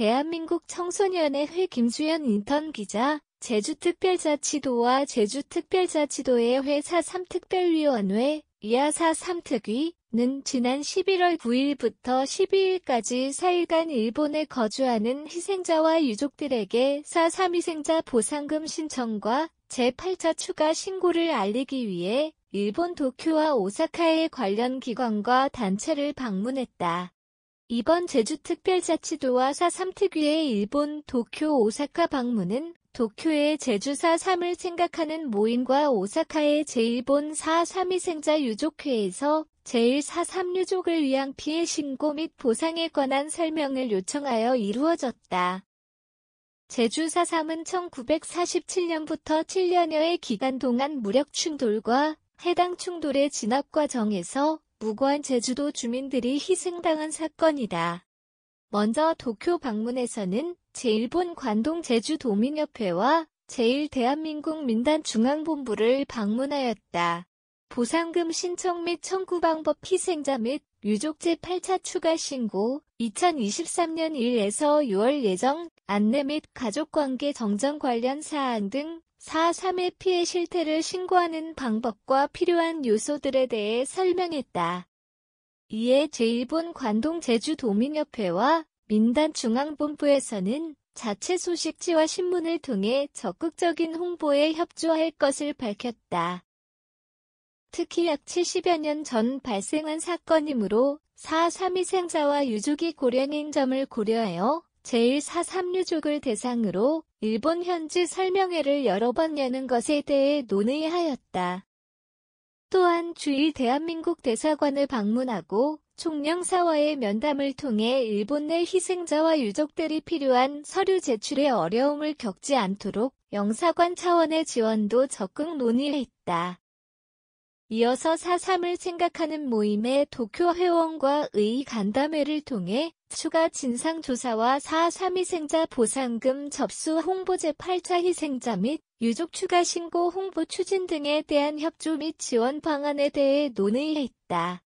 대한민국 청소년의 회 김수현 인턴 기자, 제주특별자치도와 제주특별자치도의 회사 3특별위원회, 이하사 3특위는 지난 11월 9일부터 12일까지 4일간 일본에 거주하는 희생자와 유족들에게 4 3 희생자 보상금 신청과 제8차 추가 신고를 알리기 위해 일본 도쿄와 오사카의 관련 기관과 단체를 방문했다. 이번 제주특별자치도와 4.3특위의 일본 도쿄 오사카 방문은 도쿄의 제주4 3을 생각하는 모임과 오사카의 제1본 4.3위생자 유족회에서 제1.4.3 유족을 위한 피해 신고 및 보상에 관한 설명을 요청하여 이루어졌다. 제주 4.3은 1947년부터 7년여의 기간 동안 무력 충돌과 해당 충돌의 진압과정에서 무고한 제주도 주민들이 희생당한 사건이다. 먼저 도쿄 방문에서는 제1본 관동 제주도민협회와 제1대한민국 민단중앙본부를 방문하였다. 보상금 신청 및 청구 방법 희생자 및 유족제 8차 추가 신고 2023년 1에서 6월 예정 안내 및 가족관계 정정 관련 사항 등 4. 3의 피해 실태를 신고하는 방법과 필요한 요소들에 대해 설명했다. 이에 제1본 관동 제주도민협회와 민단중앙본부에서는 자체 소식지와 신문을 통해 적극적인 홍보에 협조할 것을 밝혔다. 특히 약 70여 년 전 발생한 사건이므로 4.3 희생자와 유족이 고령인 점을 고려하여 제1사 3류족을 대상으로 일본 현지 설명회를 여러 번 여는 것에 대해 논의하였다. 또한 주일 대한민국 대사관을 방문하고 총영사와의 면담을 통해 일본 내 희생자와 유족들이 필요한 서류 제출에 어려움을 겪지 않도록 영사관 차원의 지원도 적극 논의했다. 이어서 4 3을 생각하는 모임의 도쿄 회원과 의 간담회를 통해 추가 진상조사와 4.3 희생자 보상금 접수 홍보제 8차 희생자 및 유족 추가 신고 홍보 추진 등에 대한 협조 및 지원 방안에 대해 논의했다.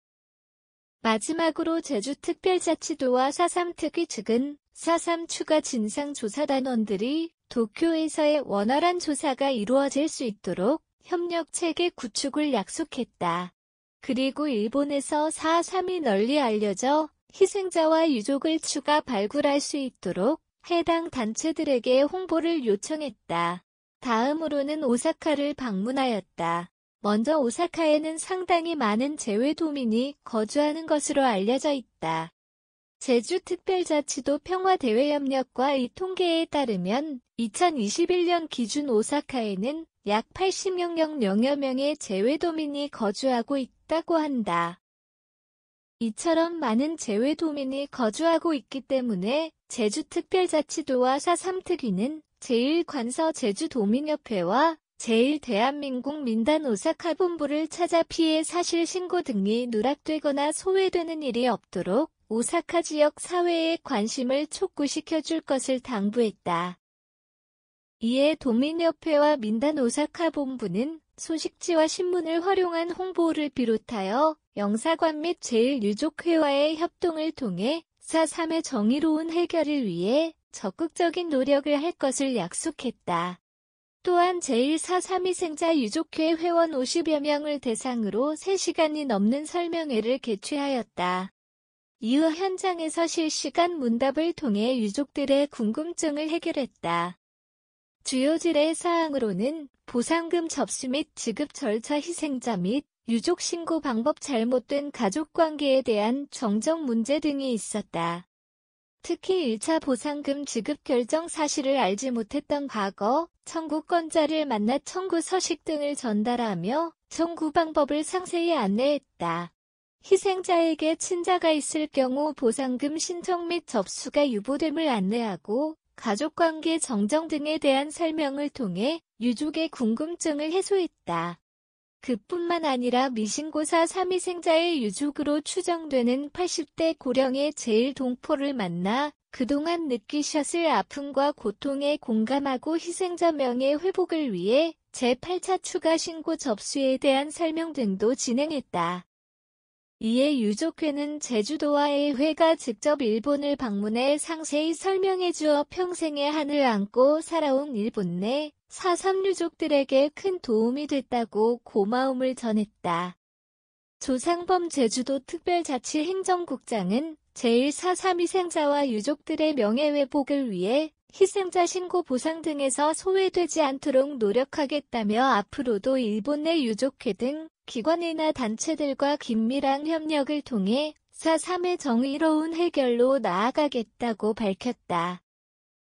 마지막으로 제주특별자치도와 4.3 특위 측은 4.3 추가 진상조사단원들이 도쿄에서의 원활한 조사가 이루어질 수 있도록 협력체계 구축을 약속했다. 그리고 일본에서 4.3이 널리 알려져 희생자와 유족을 추가 발굴할 수 있도록 해당 단체들에게 홍보를 요청했다. 다음으로는 오사카를 방문하였다. 먼저 오사카에는 상당히 많은 재외도민이 거주하는 것으로 알려져 있다. 제주특별자치도 평화대외협력과 이 통계에 따르면 2021년 기준 오사카에는 약 80명 0여 명의 재외도민이 거주하고 있다고 한다. 이처럼 많은 제외 도민이 거주하고 있기 때문에 제주특별자치도와 사삼특위는 제1관서 제주도민협회와 제1대한민국 민단 오사카본부를 찾아 피해 사실 신고 등이 누락되거나 소외되는 일이 없도록 오사카 지역 사회에 관심을 촉구시켜 줄 것을 당부했다. 이에 도민협회와 민단 오사카 본부는 소식지와 신문을 활용한 홍보를 비롯하여 영사관 및 제1유족회와의 협동을 통해 4.3의 정의로운 해결을 위해 적극적인 노력을 할 것을 약속했다. 또한 제1 4 3위생자 유족회 회원 50여 명을 대상으로 3시간이 넘는 설명회를 개최하였다. 이후 현장에서 실시간 문답을 통해 유족들의 궁금증을 해결했다. 주요질의 사항으로는 보상금 접수 및 지급 절차 희생자 및 유족 신고 방법 잘못된 가족관계에 대한 정정 문제 등이 있었다. 특히 1차 보상금 지급 결정 사실을 알지 못했던 과거 청구권자를 만나 청구 서식 등을 전달하며 청구 방법을 상세히 안내했다. 희생자에게 친자가 있을 경우 보상금 신청 및 접수가 유보됨을 안내하고 가족관계 정정 등에 대한 설명을 통해 유족의 궁금증을 해소했다. 그뿐만 아니라 미신고사 3위생자의 유족으로 추정되는 80대 고령의 제일 동포를 만나 그동안 느끼셨을 아픔과 고통에 공감하고 희생자 명예 회복을 위해 제8차 추가 신고 접수에 대한 설명 등도 진행했다. 이에 유족회는 제주도와의 회가 직접 일본을 방문해 상세히 설명해 주어 평생의 한을 안고 살아온 일본 내사3 유족들에게 큰 도움이 됐다고 고마움을 전했다. 조상범 제주도 특별자치행정국장은 제1.4.3 희생자와 유족들의 명예회복을 위해 희생자 신고 보상 등에서 소외되지 않도록 노력하겠다며 앞으로도 일본 내 유족회 등 기관이나 단체들과 긴밀한 협력을 통해 4.3의 정의로운 해결로 나아가겠다고 밝혔다.